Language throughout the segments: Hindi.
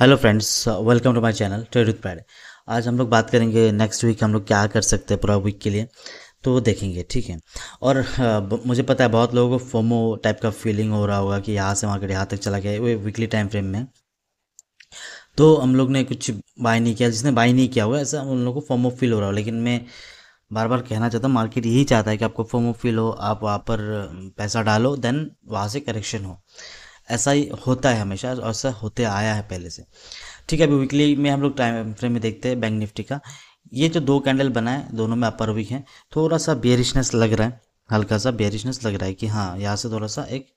hello friends welcome to my channel trade with आज हम लोग बात करेंगे नेक्स्ट वीक हम लोग क्या कर सकते हैं पूरा वीक के लिए तो वो देखेंगे ठीक है और आ, uh, मुझे पता है बहुत लोगों को फोमो टाइप का फीलिंग हो रहा होगा कि यहाँ से मार्केट यहाँ तक चला गया वो वीकली टाइम फ्रेम में तो हम लोग ने कुछ बाई नहीं किया जिसने बाय नहीं किया हुआ ऐसा उन लोगों को फोमो फील हो रहा हो लेकिन मैं बार बार कहना चाहता हूँ मार्केट यही चाहता है कि आपको फोमो फील हो आप वहाँ पर uh, पैसा डालो देन वहाँ से करेक्शन हो ऐसा ही होता है हमेशा और ऐसा होते आया है पहले से ठीक है अभी वीकली में हम लोग टाइम फ्रेम में देखते हैं बैंक निफ्टी का ये जो दो कैंडल बनाए दोनों में अपर वीक है थोड़ा सा बेरिशनेस लग रहा है हल्का सा बेरिशनेस लग रहा है कि हाँ यहाँ से थोड़ा सा एक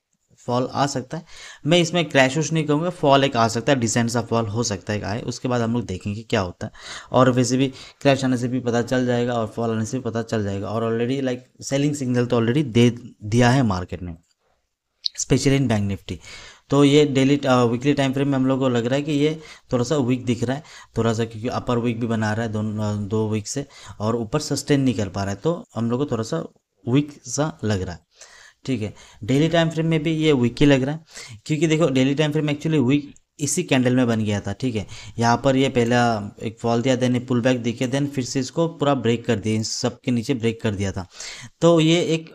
फॉल आ सकता है मैं इसमें क्रैश उश नहीं कहूँगा फॉल एक आ सकता है डिसेंट सा फॉल हो सकता है आए उसके बाद हम लोग देखेंगे क्या होता है और वैसे भी क्रैश आने से भी पता चल जाएगा और फॉल आने से भी पता चल जाएगा और ऑलरेडी लाइक सेलिंग सिग्नल तो ऑलरेडी दे दिया है मार्केट ने स्पेशली इन बैंक निफ्टी तो ये डेली वीकली टाइम फ्रेम में हम लोग को लग रहा है कि ये थोड़ा सा वीक दिख रहा है थोड़ा सा क्योंकि अपर वीक भी बना रहा है दोनों दो वीक से और ऊपर सस्टेन नहीं कर पा रहा है तो हम लोग को थोड़ा सा वीक सा लग रहा है ठीक है डेली टाइम फ्रेम में भी ये वीक ही लग रहा है क्योंकि देखो daily time frame actually week इसी कैंडल में बन गया था ठीक है यहाँ पर ये पहला एक फॉल दिया देन पुल बैक दिखे देन फिर से इसको पूरा ब्रेक कर दिया इन सब के नीचे ब्रेक कर दिया था तो ये एक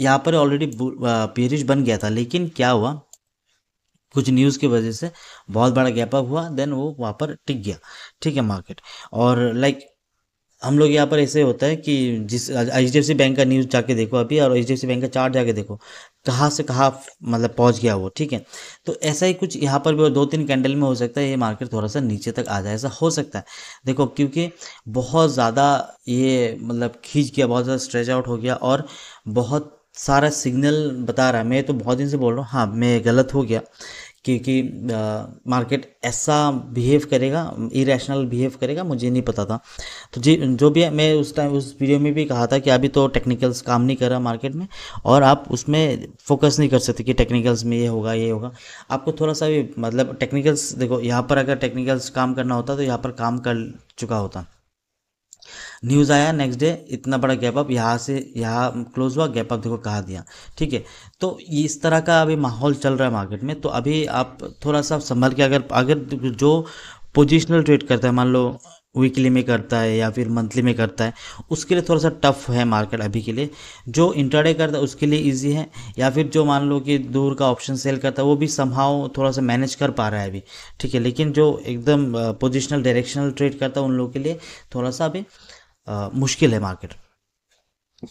यहाँ पर ऑलरेडी पेरिज बन गया था लेकिन क्या हुआ कुछ न्यूज़ की वजह से बहुत बड़ा गैप अप हुआ देन वो वहाँ पर टिक गया ठीक है मार्केट और लाइक हम लोग यहाँ पर ऐसे होता है कि जिस H D F C bank का न्यूज़ जाके देखो अभी और H D F C bank का चार्ट जाके देखो कहाँ से कहाँ मतलब पहुँच गया वो ठीक है तो ऐसा ही कुछ यहाँ पर भी दो तीन कैंडल में हो सकता है ये मार्केट थोड़ा सा नीचे तक आ जाए ऐसा हो सकता है देखो क्योंकि बहुत ज़्यादा ये मतलब खींच गया बहुत ज़्यादा स्ट्रेच आउट हो गया और बहुत सारा सिग्नल बता रहा है मैं तो बहुत दिन से बोल रहा हूँ हाँ मैं गलत हो गया क्योंकि मार्केट ऐसा बिहेव करेगा इरेशनल बिहेव करेगा मुझे नहीं पता था तो जी जो भी मैं उस टाइम उस वीडियो में भी कहा था कि अभी तो टेक्निकल्स काम नहीं कर रहा मार्केट में और आप उसमें फोकस नहीं कर सकते कि टेक्निकल्स में ये होगा ये होगा आपको थोड़ा सा भी मतलब टेक्निकल्स देखो यहाँ पर अगर टेक्निकल्स काम करना होता तो यहाँ पर काम कर चुका होता न्यूज़ आया नेक्स्ट डे इतना बड़ा गैप अप यहाँ से यहाँ क्लोज हुआ गैप अप देखो कहा दिया ठीक है तो इस तरह का अभी माहौल चल रहा है मार्केट में तो अभी आप थोड़ा सा संभल के अगर अगर जो पोजिशनल ट्रेड करता है मान लो वीकली में करता है या फिर मंथली में करता है उसके लिए थोड़ा सा टफ है मार्केट अभी के लिए जो इंटरडे करता है उसके लिए इजी है या फिर जो मान लो कि दूर का ऑप्शन सेल करता है वो भी संभाव थोड़ा सा मैनेज कर पा रहा है अभी ठीक है लेकिन जो एकदम पोजिशनल डायरेक्शनल ट्रेड करता है उन लोगों के लिए थोड़ा सा अभी आ, मुश्किल है मार्केट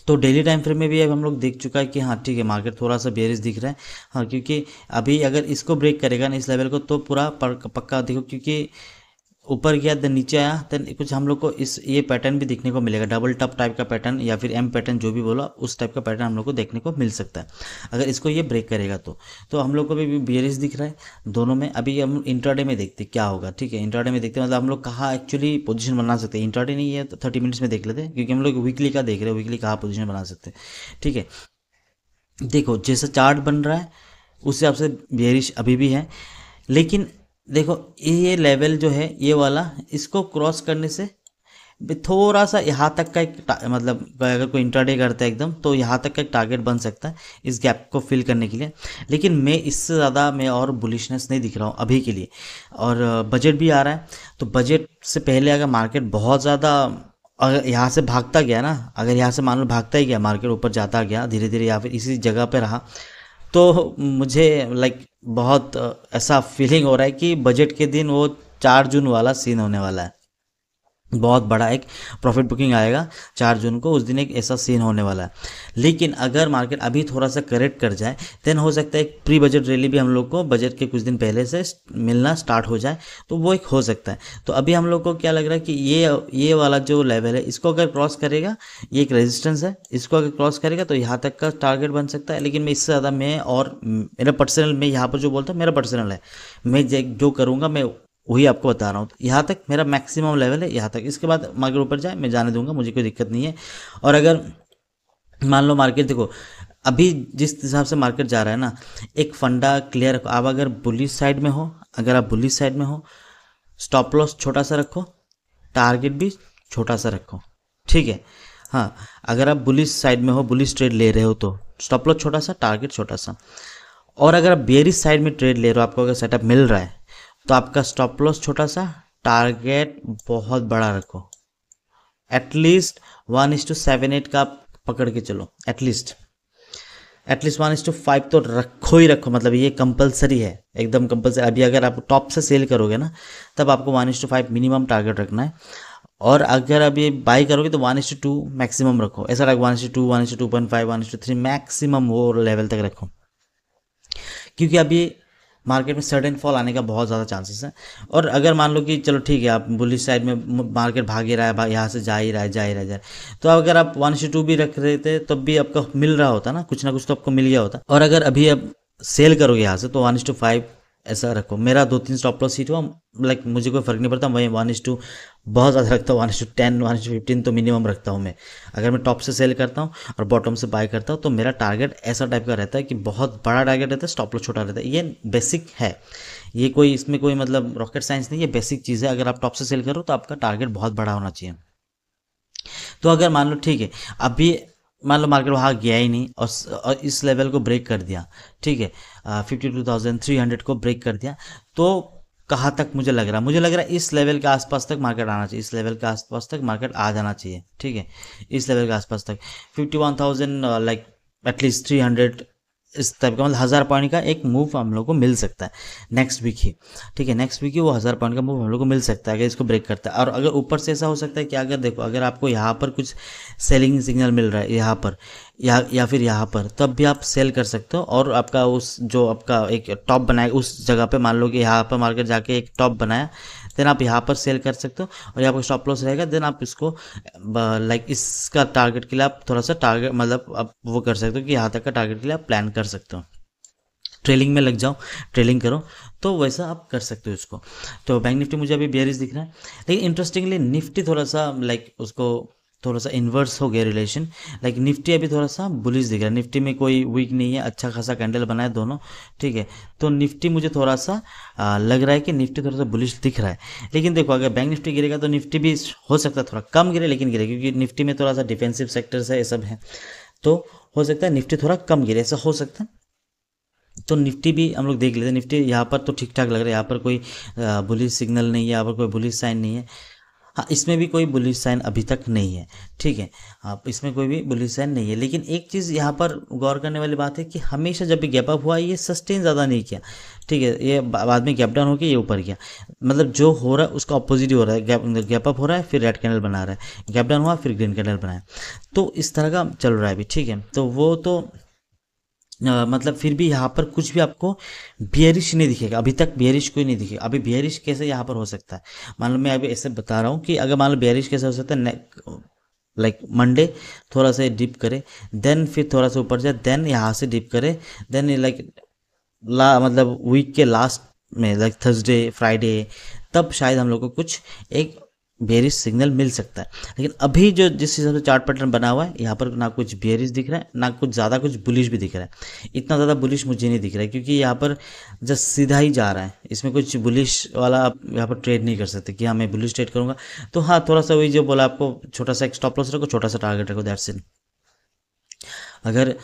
तो डेली टाइम फ्रेम में भी अब हम लोग देख चुका है कि हाँ ठीक है मार्केट थोड़ा सा बेरिस दिख रहा है हाँ क्योंकि अभी अगर इसको ब्रेक करेगा ना इस लेवल को तो पूरा पक्का देखो क्योंकि ऊपर गया देन नीचे आया देन कुछ हम लोग को इस ये पैटर्न भी देखने को मिलेगा डबल टप टाइप का पैटर्न या फिर एम पैटर्न जो भी बोला उस टाइप का पैटर्न हम लोग को देखने को मिल सकता है अगर इसको ये ब्रेक करेगा तो तो हम लोग को भी बियरिस दिख रहा है दोनों में अभी हम इंट्राडे में देखते क्या होगा ठीक है इंट्राडे में देखते मतलब हम लोग कहाँ एक्चुअली पोजिशन बना सकते हैं इंट्राडे नहीं है तो थर्टी मिनट्स में देख लेते हैं क्योंकि हम लोग वीकली का देख रहे हैं वीकली कहाँ पोजिशन बना सकते हैं ठीक है देखो जैसा चार्ट बन रहा है उस हिसाब से बियरिश अभी भी है लेकिन देखो ये लेवल जो है ये वाला इसको क्रॉस करने से थोड़ा सा यहाँ तक का एक मतलब अगर कोई इंटरडे करता है एकदम तो यहाँ तक का एक टारगेट बन सकता है इस गैप को फिल करने के लिए लेकिन मैं इससे ज़्यादा मैं और बुलिशनेस नहीं दिख रहा हूँ अभी के लिए और बजट भी आ रहा है तो बजट से पहले अगर मार्केट बहुत ज़्यादा अगर यहाँ से भागता गया ना अगर यहाँ से मान लो भागता ही गया मार्केट ऊपर जाता गया धीरे धीरे या फिर इसी जगह पर रहा तो मुझे लाइक बहुत ऐसा फीलिंग हो रहा है कि बजट के दिन वो चार जून वाला सीन होने वाला है बहुत बड़ा एक प्रॉफिट बुकिंग आएगा चार जून को उस दिन एक ऐसा सीन होने वाला है लेकिन अगर मार्केट अभी थोड़ा सा करेक्ट कर जाए देन हो सकता है एक प्री बजट रैली भी हम लोग को बजट के कुछ दिन पहले से मिलना स्टार्ट हो जाए तो वो एक हो सकता है तो अभी हम लोग को क्या लग रहा है कि ये ये वाला जो लेवल है इसको अगर क्रॉस करेगा ये एक रेजिस्टेंस है इसको अगर क्रॉस करेगा तो यहाँ तक का टारगेट बन सकता है लेकिन मैं इससे ज़्यादा मैं और मेरा पर्सनल मैं यहाँ पर जो बोलता हूँ मेरा पर्सनल है मैं जो करूँगा मैं वही आपको बता रहा हूँ तो यहाँ तक मेरा मैक्सिमम लेवल है यहाँ तक इसके बाद मार्केट ऊपर जाए मैं जाने दूंगा मुझे कोई दिक्कत नहीं है और अगर मान लो मार्केट देखो अभी जिस हिसाब से मार्केट जा रहा है ना एक फंडा क्लियर रखो आप अगर बुलिस साइड में हो अगर आप बुलिस साइड में हो स्टॉप लॉस छोटा सा रखो टारगेट भी छोटा सा रखो ठीक है हाँ अगर आप बुलिस साइड में हो बुलिस ट्रेड ले रहे हो तो स्टॉप लॉस छोटा सा टारगेट छोटा सा और अगर आप बेरिस साइड में ट्रेड ले रहे हो आपको अगर सेटअप मिल रहा है तो आपका स्टॉप लॉस छोटा सा टारगेट बहुत बड़ा रखो at least one is to seven eight का पकड़ के चलो at least at least one is to five तो रखो ही रखो मतलब ये कंपलसरी है एकदम कंपलसरी अभी अगर आप टॉप से सेल करोगे ना तब आपको one is to five minimum target रखना है और अगर अभी बाई करोगे तो one is to two maximum रखो ऐसा रखो one is to one is to two point five one is to three maximum वो लेवल तक रखो क्योंकि अभी मार्केट में सडन फॉल आने का बहुत ज़्यादा चांसेस है और अगर मान लो कि चलो ठीक है आप बुलिस साइड में मार्केट भाग ही रहा है यहाँ से जा ही रहा है जा ही रहा है तो अगर आप वन सी टू भी रख रहे थे तब तो भी आपका मिल रहा होता ना कुछ ना कुछ तो आपको मिल गया होता और अगर अभी आप सेल करोगे यहाँ से तो वन टू फाइव ऐसा रखो मेरा दो तीन स्टॉप लॉस सीट हुआ लाइक मुझे कोई फर्क नहीं पड़ता वहीं वन इज टू बहुत ज़्यादा रखता हूँ one to ten one to fifteen तो मिनिमम रखता हूँ मैं अगर मैं टॉप से सेल करता हूँ और बॉटम से बाय करता हूँ तो मेरा टारगेट ऐसा टाइप का रहता है कि बहुत बड़ा टारगेट रहता है स्टॉप लॉस छोटा रहता है ये बेसिक है ये कोई इसमें कोई मतलब रॉकेट साइंस नहीं ये बेसिक चीज़ है अगर आप टॉप से सेल करो तो आपका टारगेट बहुत बड़ा होना चाहिए तो अगर मान लो ठीक है अभी मान लो मार्केट वहाँ गया ही नहीं और, और इस लेवल को ब्रेक कर दिया ठीक है fifty two thousand three hundred को ब्रेक कर दिया तो कहाँ तक मुझे लग रहा है मुझे लग रहा है इस लेवल के आसपास तक मार्केट आना चाहिए इस लेवल के आसपास तक मार्केट आ जाना चाहिए ठीक है इस लेवल के आसपास तक fifty one thousand like at least three hundred इस टाइप का मतलब हज़ार पॉइंट का एक मूव हम लोग को मिल सकता है नेक्स्ट वीक ही ठीक है नेक्स्ट वीक ही वो हज़ार पॉइंट का मूव हम लोग को मिल सकता है अगर इसको ब्रेक करता है और अगर ऊपर से ऐसा हो सकता है कि अगर देखो अगर आपको यहाँ पर कुछ सेलिंग सिग्नल मिल रहा है यहाँ पर या या फिर यहाँ पर तब भी आप सेल कर सकते हो और आपका उस जो आपका एक टॉप बनाया उस जगह पे मान लो कि यहाँ पर मार्केट जाके एक टॉप बनाया देन आप यहाँ पर सेल कर सकते हो और यहाँ पर स्टॉप लॉस रहेगा देन आप इसको लाइक इसका टारगेट के लिए आप थोड़ा सा टारगेट मतलब आप वो कर सकते हो कि यहाँ तक का टारगेट के लिए आप प्लान कर सकते हो ट्रेलिंग में लग जाओ ट्रेलिंग करो तो वैसा आप कर सकते हो उसको तो बैंक निफ्टी मुझे अभी बेयरिज दिख रहा है लेकिन इंटरेस्टिंगली निफ्टी थोड़ा सा लाइक उसको थोड़ा सा इन्वर्स हो गया रिलेशन लाइक निफ्टी अभी थोड़ा सा बुलिश दिख रहा है निफ्टी में कोई वीक नहीं है अच्छा खासा कैंडल बना है दोनों ठीक है तो निफ्टी मुझे थोड़ा सा आ, लग रहा है कि निफ्टी थोड़ा सा बुलिश दिख रहा है लेकिन देखो अगर बैंक निफ्टी गिरेगा तो निफ्टी भी हो सकता है थोड़ा कम गिरे लेकिन गिरे क्योंकि निफ्टी में थोड़ा सा डिफेंसिव सेक्टर्स है ये सब है तो हो सकता है निफ्टी थोड़ा कम गिरे ऐसा हो सकता है तो निफ्टी भी हम लोग देख लेते हैं निफ्टी यहाँ पर तो ठीक ठाक लग रहा है यहाँ पर कोई बुलिस सिग्नल नहीं है यहाँ पर कोई बुलिस साइन नहीं है हाँ इसमें भी कोई बुलिस साइन अभी तक नहीं है ठीक है आप हाँ, इसमें कोई भी बुलिस साइन नहीं है लेकिन एक चीज़ यहाँ पर गौर करने वाली बात है कि हमेशा जब भी गैप अप हुआ ये सस्टेन ज़्यादा नहीं किया ठीक है ये बाद में गैप डाउन होकर ये ऊपर गया मतलब जो हो रहा है उसका अपोजिट हो रहा है गैप गैप अप हो रहा है फिर रेड कैंडल बना रहा है गैप डाउन हुआ फिर ग्रीन कैंडल बनाया तो इस तरह का चल रहा है अभी ठीक है तो वो तो आ, मतलब फिर भी यहाँ पर कुछ भी आपको बियरिश नहीं दिखेगा अभी तक बियरिश कोई नहीं दिखेगा अभी बियरिश कैसे यहाँ पर हो सकता है मान लो मैं अभी ऐसे बता रहा हूँ कि अगर मान लो बियरिश कैसे हो सकता है लाइक मंडे थोड़ा सा डिप करे देन फिर थोड़ा सा ऊपर जाए देन यहाँ से डिप करे देन लाइक ला मतलब वीक के लास्ट में लाइक थर्सडे फ्राइडे तब शायद हम लोग को कुछ एक बेरिस सिग्नल मिल सकता है लेकिन अभी जो जिस हिसाब से चार्ट पैटर्न बना हुआ है यहाँ पर ना कुछ बेरिस दिख रहा है ना कुछ ज़्यादा कुछ बुलिश भी दिख रहा है इतना ज़्यादा बुलिश मुझे नहीं दिख रहा है क्योंकि यहाँ पर जस्ट सीधा ही जा रहा है इसमें कुछ बुलिश वाला आप यहाँ पर ट्रेड नहीं कर सकते कि हाँ मैं बुलिश ट्रेड करूँगा तो हाँ थोड़ा सा वही जो बोला आपको छोटा सा एक स्टॉप लॉस रखो छोटा सा टारगेट रखो दैट्स इन अगर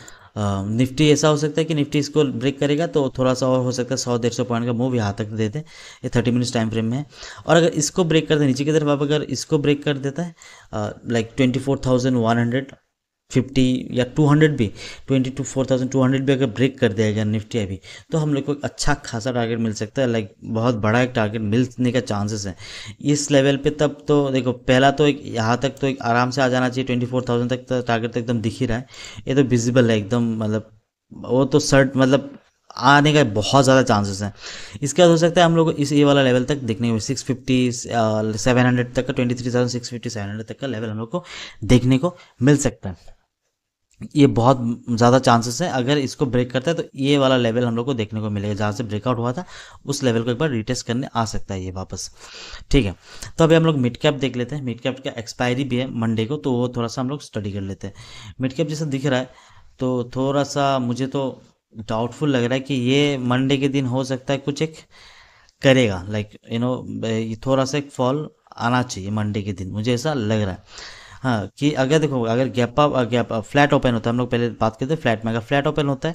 निफ्टी ऐसा हो सकता है कि निफ्टी इसको ब्रेक करेगा तो थोड़ा सा और हो सकता है सौ डेढ़ सौ पॉइंट का मूव यहाँ तक दे दे ये थर्टी मिनट्स टाइम फ्रेम में है और अगर इसको ब्रेक कर दे नीचे की तरफ आप अगर इसको ब्रेक कर देता है like twenty four thousand one hundred fifty या टू हंड्रेड भी twenty two four thousand two hundred भी अगर ब्रेक कर दिया गया निफ्टी अभी तो हम लोग को एक अच्छा खासा टारगेट मिल सकता है लाइक बहुत बड़ा एक टारगेट मिलने का चांसेस है इस लेवल पे तब तो देखो पहला तो एक यहाँ तक तो एक आराम से आ जाना चाहिए ट्वेंटी फोर थाउजेंड तक टारगेट तो, तो एकदम दिख ही रहा है ये तो विजिबल है एकदम मतलब वो तो सर्ट मतलब आने का बहुत ज़्यादा चांसेस हैं इसके बाद हो सकता है हम लोग इस ये वाला लेवल तक देखने को सिक्स फिफ्टी सेवन हंड्रेड तक का twenty three thousand six fifty seven hundred तक का लेवल हम लोग को देखने को मिल सकता है ये बहुत ज़्यादा चांसेस है अगर इसको ब्रेक करता है तो ये वाला लेवल हम लोग को देखने को मिलेगा जहाँ से ब्रेकआउट हुआ था उस लेवल को एक बार रिटेस्ट करने आ सकता है ये वापस ठीक है तो अभी हम लोग मिड कैप देख लेते हैं मिड कैप का एक्सपायरी भी है मंडे को तो वो थोड़ा सा हम लोग स्टडी कर लेते हैं मिड कैप जैसा दिख रहा है तो थोड़ा सा मुझे तो डाउटफुल लग रहा है कि ये मंडे के दिन हो सकता है कुछ एक करेगा लाइक यू नो थोड़ा सा एक फॉल आना चाहिए मंडे के दिन मुझे ऐसा लग रहा है हाँ कि अगर देखो अगर gap up gap flat open होता है हम लोग पहले बात करते हैं फ्लैट में अगर फ्लैट ओपन होता है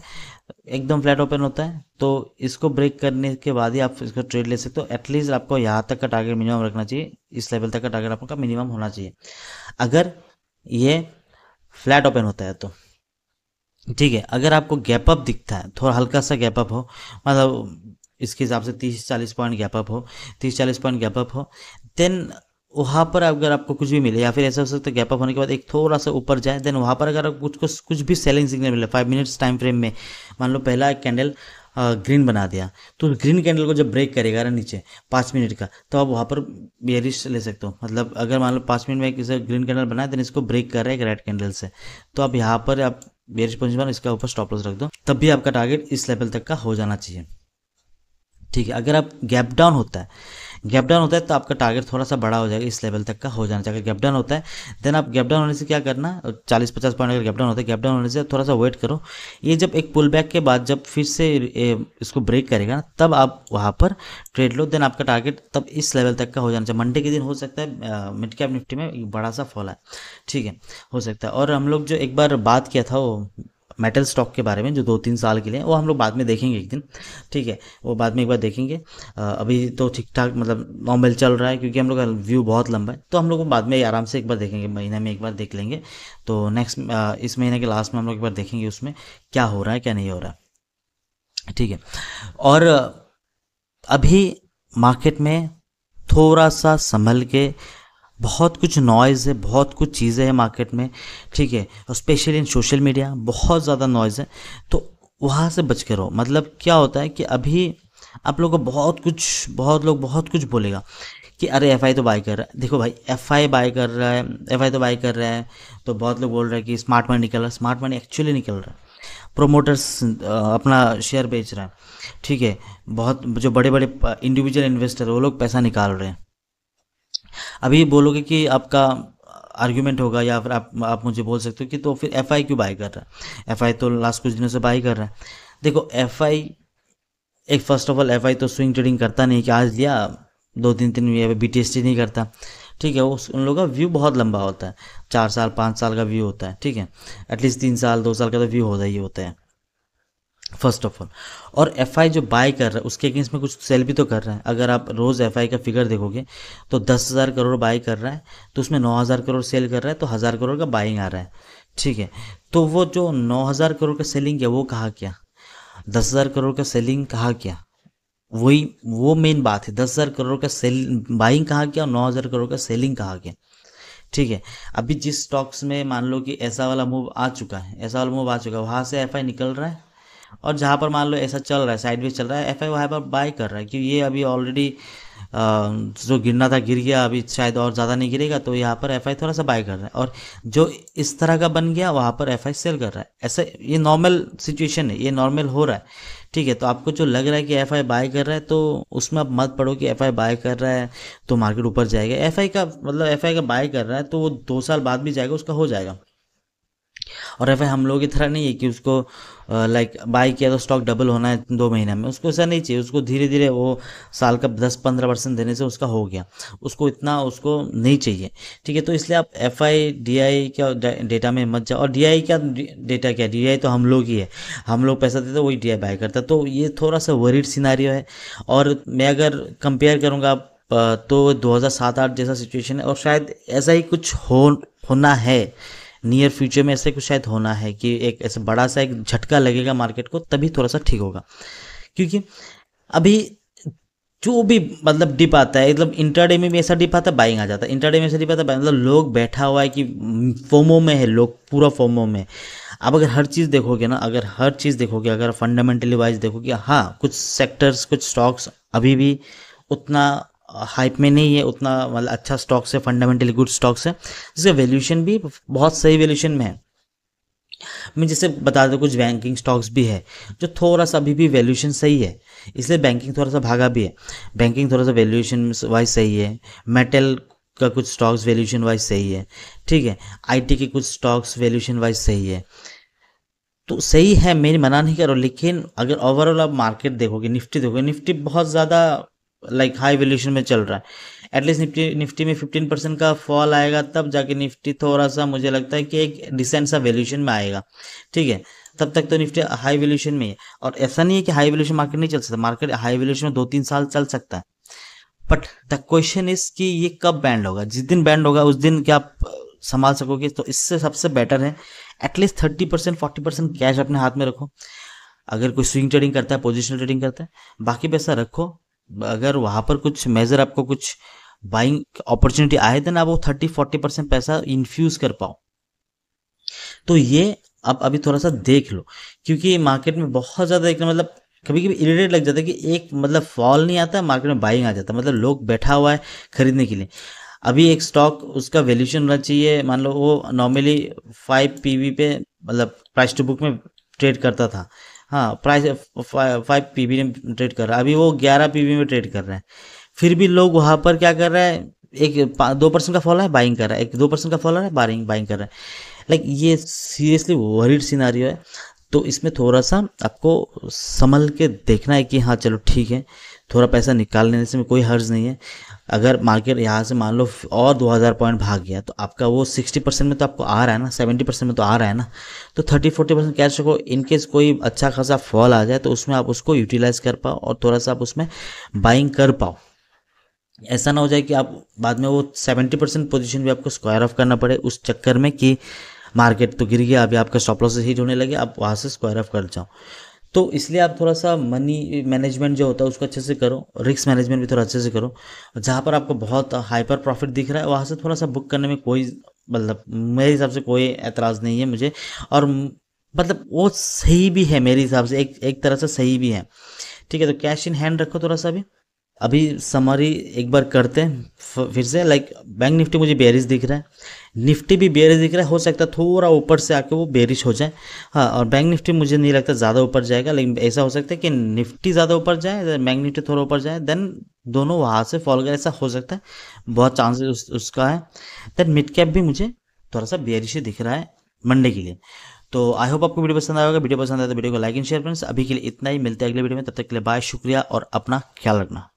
एकदम फ्लैट ओपन होता है तो इसको ब्रेक करने के बाद ही आप इसको ट्रेड ले सकते हो एटलीस्ट आपको यहाँ तक का टारगेट मिनिमम रखना चाहिए इस लेवल तक का टारगेट आपका मिनिमम होना चाहिए अगर ये फ्लैट ओपन होता है तो ठीक है अगर आपको गैप अप दिखता है थोड़ा हल्का सा गैप अप हो मतलब इसके हिसाब से तीस चालीस पॉइंट गैप अप हो तीस चालीस पॉइंट गैप अप हो देन वहाँ पर अगर आपको कुछ भी मिले या फिर ऐसा हो सकता है गैप अप होने के बाद एक थोड़ा सा ऊपर जाए देन वहाँ पर अगर कुछ कुछ कुछ भी सेलिंग सिग्नल मिले फाइव मिनट्स टाइम फ्रेम में मान लो पहला एक कैंडल ग्रीन बना दिया तो ग्रीन कैंडल को जब ब्रेक करेगा ना नीचे पाँच मिनट का तो आप वहाँ पर बेरिश ले सकते हो मतलब अगर मान लो पाँच मिनट में किसी ग्रीन कैंडल बनाए देन इसको ब्रेक कर रहा है एक रेड कैंडल से तो आप यहाँ पर आप बेरिश पहुंच बना इसके ऊपर स्टॉप लॉस रख दो तब भी आपका टारगेट इस लेवल तक का हो जाना चाहिए ठीक है अगर आप गैप डाउन होता है गैप डाउन होता है तो आपका टारगेट थोड़ा सा बड़ा हो जाएगा इस लेवल तक का हो जाना चाहिए गैप डाउन होता है देन आप गैप डाउन होने से क्या करना चालीस पचास पॉइंट अगर गैप डाउन होता है गैप डाउन होने से थोड़ा सा वेट करो ये जब एक पुल बैक के बाद जब फिर से इसको ब्रेक करेगा ना तब आप वहाँ पर ट्रेड लो देन आपका टारगेट तब इस लेवल तक का हो जाना चाहिए मंडे के दिन हो सकता है मिड कैप निफ्टी में बड़ा सा फॉल है ठीक है हो सकता है और हम लोग जो एक बार बात किया था वो मेटल स्टॉक के बारे में जो दो तीन साल के लिए वो हम लोग बाद में देखेंगे एक दिन ठीक है वो बाद में एक बार देखेंगे अभी तो ठीक ठाक मतलब नॉर्मल चल रहा है क्योंकि हम लोग का व्यू बहुत लंबा है तो हम लोग बाद में आराम से एक बार देखेंगे महीने में एक बार देख लेंगे तो नेक्स्ट इस महीने के लास्ट में हम लोग एक बार देखेंगे उसमें क्या हो रहा है क्या नहीं हो रहा है ठीक है और अभी मार्केट में थोड़ा सा संभल के बहुत कुछ नॉइज़ है बहुत कुछ चीज़ें हैं मार्केट में ठीक है और स्पेशली इन सोशल मीडिया बहुत ज़्यादा नॉइज़ है तो वहाँ से बच के रहो मतलब क्या होता है कि अभी आप लोगों को बहुत कुछ बहुत लोग बहुत कुछ बोलेगा कि अरे एफ तो बाई कर रहा है देखो भाई एफ आई बाई कर रहा है एफ तो बाई कर रहा है तो बहुत लोग बोल रहे हैं कि स्मार्ट मनी निकल रहा है स्मार्ट मनी एक्चुअली निकल रहा है प्रोमोटर्स अपना शेयर बेच रहा है ठीक है बहुत जो बड़े बड़े इंडिविजुअल इन्वेस्टर वो लोग पैसा निकाल रहे हैं अभी बोलोगे कि आपका आर्ग्यूमेंट होगा या फिर आप आप मुझे बोल सकते हो कि तो फिर एफ आई क्यों बाई कर रहा है एफ आई तो लास्ट कुछ दिनों से बाई कर रहा है देखो एफ आई एक first of all F I तो स्विंग ट्रेडिंग करता नहीं कि आज लिया दो तीन तीन या बी टी नहीं करता ठीक है उस उन लोगों का व्यू बहुत लंबा होता है चार साल पाँच साल का व्यू होता है ठीक है एटलीस्ट तीन साल दो साल का तो व्यू होता ही होता है फर्स्ट ऑफ ऑल और एफ जो बाय कर रहा है उसके अगेंस्ट में कुछ सेल भी तो कर रहा है अगर आप रोज़ एफ का फिगर देखोगे तो दस हज़ार करोड़ बाय कर रहा है तो उसमें नौ हज़ार करोड़ सेल कर रहा है तो हज़ार करोड़ का बाइंग आ रहा है ठीक है तो वो जो नौ हज़ार करोड़ का सेलिंग है वो कहा क्या दस हज़ार करोड़ का सेलिंग कहा क्या वही वो मेन बात है दस हज़ार करोड़ का सेल बाइंग कहा गया और नौ हज़ार करोड़ का सेलिंग कहा गया ठीक है अभी जिस स्टॉक्स में मान लो कि ऐसा वाला मूव आ चुका है ऐसा वाला मूव आ चुका है वहाँ से एफ निकल रहा है और जहाँ पर मान लो ऐसा चल रहा है साइडवेज चल रहा है एफ आई वहाँ पर बाय कर रहा है क्योंकि ये अभी ऑलरेडी जो गिरना था गिर गया अभी शायद और ज़्यादा नहीं गिरेगा तो यहाँ पर एफ आई थोड़ा सा बाय कर रहा है और जो इस तरह का बन गया वहाँ पर एफ आई सेल कर रहा है ऐसा ये नॉर्मल सिचुएशन है ये नॉर्मल हो रहा है ठीक है तो आपको जो लग रहा है कि एफ आई बाय कर रहा है तो उसमें आप मत पढ़ो कि एफ आई बाय कर रहा है तो मार्केट ऊपर जाएगा एफ आई का मतलब एफ आई का बाय कर रहा है तो वो दो साल बाद भी जाएगा उसका हो जाएगा और एफ हम लोग की तरह नहीं है कि उसको लाइक बाई किया तो स्टॉक डबल होना है दो महीने में उसको ऐसा नहीं चाहिए उसको धीरे धीरे वो साल का दस पंद्रह परसेंट देने से उसका हो गया उसको इतना उसको नहीं चाहिए ठीक है तो इसलिए आप एफ आई डी आई क्या डेटा में मत जाओ और डी आई क्या डेटा क्या डी आई तो हम लोग ही है हम लोग पैसा देते वही डी आई बाय करता तो ये थोड़ा सा वरीड सिनारियो है और मैं अगर कंपेयर करूँगा आप तो सात आठ जैसा सिचुएशन है और शायद ऐसा ही कुछ हो होना है नियर फ्यूचर में ऐसे कुछ शायद होना है कि एक ऐसा बड़ा सा एक झटका लगेगा मार्केट को तभी थोड़ा सा ठीक होगा क्योंकि अभी जो भी मतलब डिप आता है मतलब इंटरडे में भी ऐसा डिप आता है बाइंग आ जाता है इंटरडे में ऐसा डिप आता है मतलब लोग बैठा हुआ है कि फोमो में है लोग पूरा फोमो में अब अगर हर चीज़ देखोगे ना अगर हर चीज़ देखोगे अगर फंडामेंटली वाइज देखोगे हाँ कुछ सेक्टर्स कुछ स्टॉक्स अभी भी उतना हाइप में नहीं है उतना मतलब अच्छा स्टॉक्स है फंडामेंटली गुड स्टॉक्स है जिसका वैल्यूशन भी बहुत सही वैल्यूशन में है मैं जैसे बता दूँ कुछ बैंकिंग स्टॉक्स भी है जो थोड़ा सा अभी भी वैल्यूशन सही है इसलिए बैंकिंग थोड़ा सा भागा भी है बैंकिंग थोड़ा सा वैल्यूशन वाइज सही है मेटल का कुछ स्टॉक्स वैल्यूशन वाइज सही है ठीक है आईटी के कुछ स्टॉक्स वैल्यूशन वाइज सही है तो सही है मेरी मना नहीं करो लेकिन अगर ओवरऑल आप मार्केट देखोगे निफ्टी देखोगे निफ्टी बहुत ज़्यादा लाइक हाई वैल्यूशन में चल रहा है एटलीस्ट निफ्टी निफ्टी में फिफ्टीन परसेंट का फॉल आएगा तब जाके निफ्टी थोड़ा सा मुझे लगता है कि एक डिसेंट सा वैल्यूशन में आएगा ठीक है तब तक तो निफ्टी हाई वैल्यूशन में है और ऐसा नहीं है कि हाई वैल्यूशन मार्केट नहीं चल सकता मार्केट हाई वैल्यूशन में दो तीन साल चल सकता है बट द क्वेश्चन इज कि ये कब बैंड होगा जिस दिन बैंड होगा उस दिन क्या आप संभाल सकोगे तो इससे सबसे बेटर है at least thirty percent forty percent cash अपने हाथ में रखो अगर कोई स्विंग ट्रेडिंग करता है पोजिशनल ट्रेडिंग करता है बाकी पैसा रखो अगर वहाँ पर कुछ मेजर आपको कुछ बाइंग अपॉर्चुनिटी आए देन आप वो थर्टी फोर्टी परसेंट पैसा इन्फ्यूज कर पाओ तो ये आप अभी थोड़ा सा देख लो क्योंकि मार्केट में बहुत ज़्यादा एक मतलब कभी कभी इरिटेट लग जाता है कि एक मतलब फॉल नहीं आता मार्केट में बाइंग आ जाता है मतलब लोग बैठा हुआ है खरीदने के लिए अभी एक स्टॉक उसका वैल्यूशन होना चाहिए मान लो वो नॉर्मली फाइव पीवी पे मतलब प्राइस टू बुक में ट्रेड करता था हाँ प्राइस फाइव पी बी में ट्रेड कर रहा है अभी वो ग्यारह पी बी में ट्रेड कर रहे हैं फिर भी लोग वहाँ पर क्या कर रहे हैं एक दो परसेंट का फॉल है बाइंग कर रहा है एक दो परसेंट का फॉल है बाइंग बाइंग कर रहा है लाइक ये सीरियसली वरीड सिनारी है तो इसमें थोड़ा सा आपको संभल के देखना है कि हाँ चलो ठीक है थोड़ा पैसा निकाल लेने से कोई हर्ज नहीं है अगर मार्केट यहाँ से मान लो और 2000 पॉइंट भाग गया तो आपका वो 60 परसेंट में तो आपको आ रहा है ना 70 परसेंट में तो आ रहा है ना तो 30 40 परसेंट कैश को इनकेस कोई अच्छा खासा फॉल आ जाए तो उसमें आप उसको यूटिलाइज कर पाओ और थोड़ा सा आप उसमें बाइंग कर पाओ ऐसा ना हो जाए कि आप बाद में वो सेवेंटी परसेंट पोजिशन भी आपको स्क्वायर ऑफ करना पड़े उस चक्कर में कि मार्केट तो गिर गया अभी आपका स्टॉप लॉस हीट होने लगे आप वहाँ से स्क्वायर ऑफ कर जाओ तो इसलिए आप थोड़ा सा मनी मैनेजमेंट जो होता है उसको अच्छे से करो रिस्क मैनेजमेंट भी थोड़ा अच्छे से करो जहाँ पर आपको बहुत हाइपर प्रॉफिट दिख रहा है वहाँ से थोड़ा सा बुक करने में कोई मतलब मेरे हिसाब से कोई एतराज़ नहीं है मुझे और मतलब वो सही भी है मेरे हिसाब से एक एक तरह से सही भी है ठीक है तो कैश इन हैंड रखो थोड़ा सा भी अभी समरी एक बार करते हैं फिर से लाइक बैंक निफ्टी मुझे बेरिश दिख रहा है निफ्टी भी बेरिश दिख रहा है हो सकता है थोड़ा ऊपर से आके वो बेरिश हो जाए हाँ और बैंक निफ्टी मुझे नहीं लगता ज़्यादा ऊपर जाएगा लेकिन ऐसा हो सकता है कि निफ्टी ज़्यादा ऊपर जाए बैंक निफ्टी थोड़ा ऊपर जाए देन दोनों वहाँ से फॉल कर ऐसा हो सकता है बहुत चांसेस उस, उसका है देन मिड कैप भी मुझे थोड़ा सा बेरिश दिख रहा है मंडे के लिए तो आई होप आपको वीडियो पसंद आएगा वीडियो पसंद आया तो वीडियो को लाइक एंड शेयर फ्रेंड्स अभी के लिए इतना ही मिलते हैं अगले वीडियो में तब तक के लिए बाय शुक्रिया और अपना ख्याल रखना